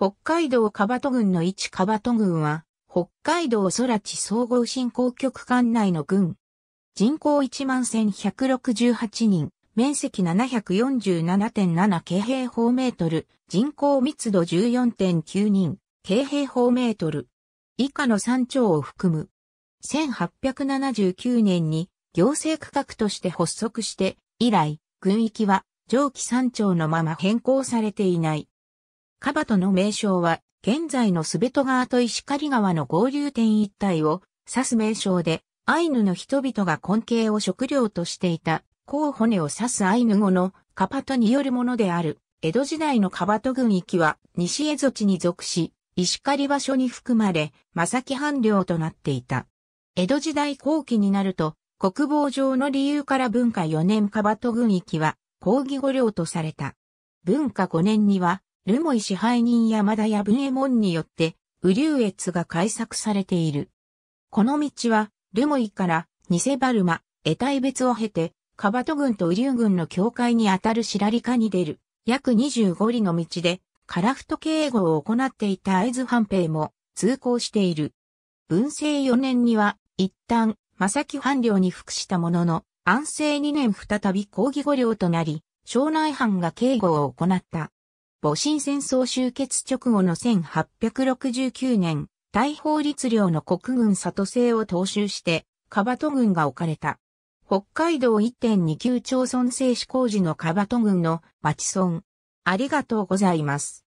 北海道川戸郡の一川戸郡は、北海道空地総合振興局管内の郡。人口1万1168人、面積747.7京平方メートル、人口密度14.9人、京平方メートル。以下の山町を含む。1879年に行政区画として発足して、以来、群域は上記山町のまま変更されていない。カバトの名称は、現在のスベト川と石狩川の合流点一帯を指す名称で、アイヌの人々が根茎を食料としていた、甲骨を指すアイヌ語のカパトによるものである。江戸時代のカバト群域は西江戸地に属し、石狩場所に含まれ、正木藩領となっていた。江戸時代後期になると、国防上の理由から文化4年カバト群域は、抗議御領とされた。文化5年には、ルモイ支配人山田や文右衛門によって、ウリュウエツが開作されている。この道は、ルモイから、ニセバルマ、タ体別を経て、カバト軍とウリュウ軍の境界にあたるシラリカに出る、約25里の道で、カラフト警護を行っていた会ンペ兵も通行している。文政4年には、一旦、正木藩領に服したものの、安政2年再び抗議御領となり、庄内藩が警護を行った。戊辰戦争終結直後の1869年、大法律令の国軍里制を踏襲して、カバト軍が置かれた。北海道1.29町村制止工事のカバト軍の町村。ありがとうございます。